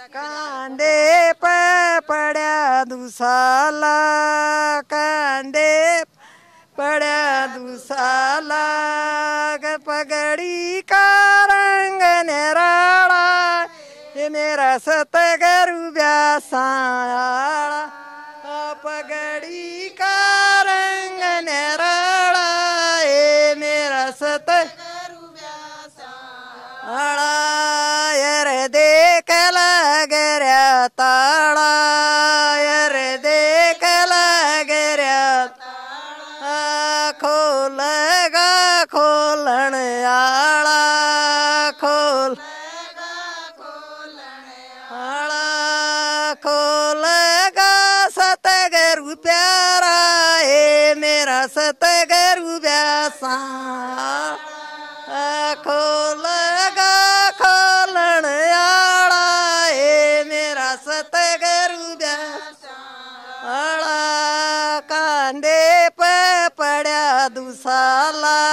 कांदे पड्या दुसाला कांदे पड़ा दुसाला पगडी का कारंग नेराळा हे नेरा सतगरु व्यासाळा पगडी का कारंग नेराळा हे नेरा सतगरु व्यासाळा यर देखला खोलण आला खोल आला खोलेगा सतगुरु प्यारा है मेरा सतगुरु व्यासा खोलगा खोलण आला है मेरा सतगुरु व्यासा आला कांदे पे पड़ा दुसाला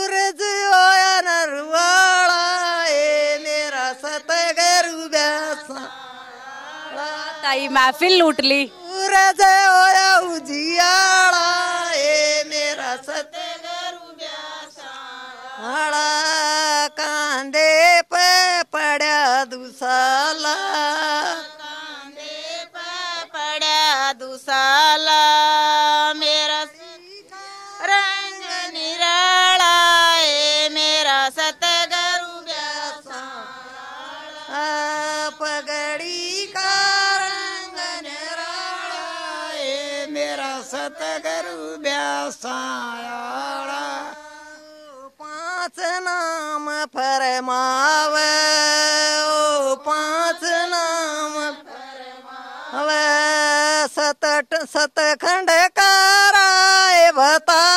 ताई महफिल लुटली सूरज ओया उजियाळा ए मेरा सतगुरु हाळा कांदे पे पड्या दुसाला कांदे पे पड्या दुसाला सतगुरु ब्यासायाड़ा पांच नाम फरमावे ओ पांच नाम फरमावे सत सतखंड कराए बता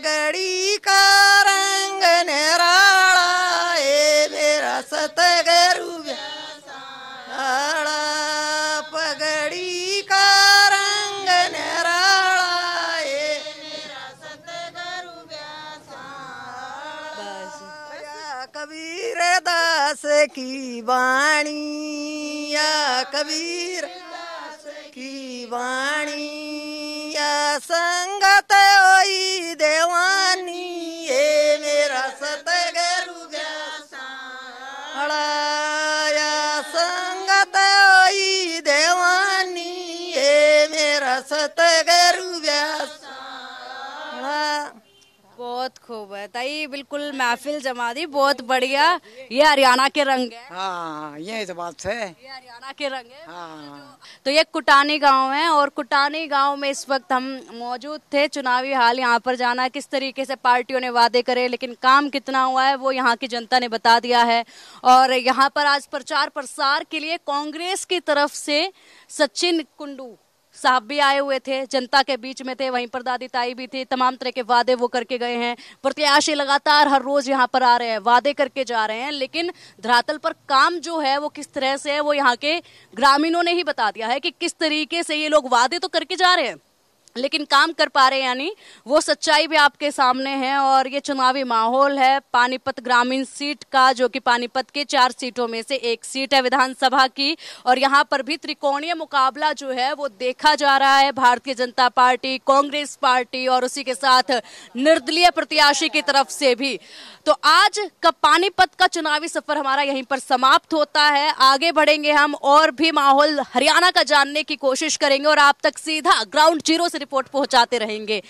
सतगड़ी का रंग निराला ए मेरा सतगरु आड़ा पगड़ी का रंग निराला ए मेरा सतगरु बस कबीर दास की वाणी या कबीर दास की वाणी या संगत बहुत खूब है ताई बिल्कुल महफिल जमा दी बहुत बढ़िया ये हरियाणा के रंग है हाँ ये इस बात से ये हरियाणा के रंग है हाँ। तो ये कुटानी गांव है और कुटानी गांव में इस वक्त हम मौजूद थे चुनावी हाल यहाँ पर जाना किस तरीके से पार्टियों ने वादे करे लेकिन काम कितना हुआ है वो यहाँ की जनता ने बता दिया है और यहाँ पर आज प्रचार प्रसार के लिए कांग्रेस की तरफ से सचिन कुंडू साहब भी आए हुए थे जनता के बीच में थे वहीं पर दादी ताई भी थी तमाम तरह के वादे वो करके गए हैं प्रत्याशी लगातार हर रोज यहाँ पर आ रहे हैं वादे करके जा रहे हैं लेकिन धरातल पर काम जो है वो किस तरह से है वो यहाँ के ग्रामीणों ने ही बता दिया है कि किस तरीके से ये लोग वादे तो करके जा रहे हैं लेकिन काम कर पा रहे हैं यानी वो सच्चाई भी आपके सामने है और ये चुनावी माहौल है पानीपत ग्रामीण सीट का जो कि पानीपत के चार सीटों में से एक सीट है विधानसभा की और यहाँ पर भी त्रिकोणीय मुकाबला जो है वो देखा जा रहा है भारतीय जनता पार्टी कांग्रेस पार्टी और उसी के साथ निर्दलीय प्रत्याशी की तरफ से भी तो आज का पानीपत का चुनावी सफर हमारा यहीं पर समाप्त होता है आगे बढ़ेंगे हम और भी माहौल हरियाणा का जानने की कोशिश करेंगे और आप तक सीधा ग्राउंड जीरो से रिपोर्ट पहुंचाते रहेंगे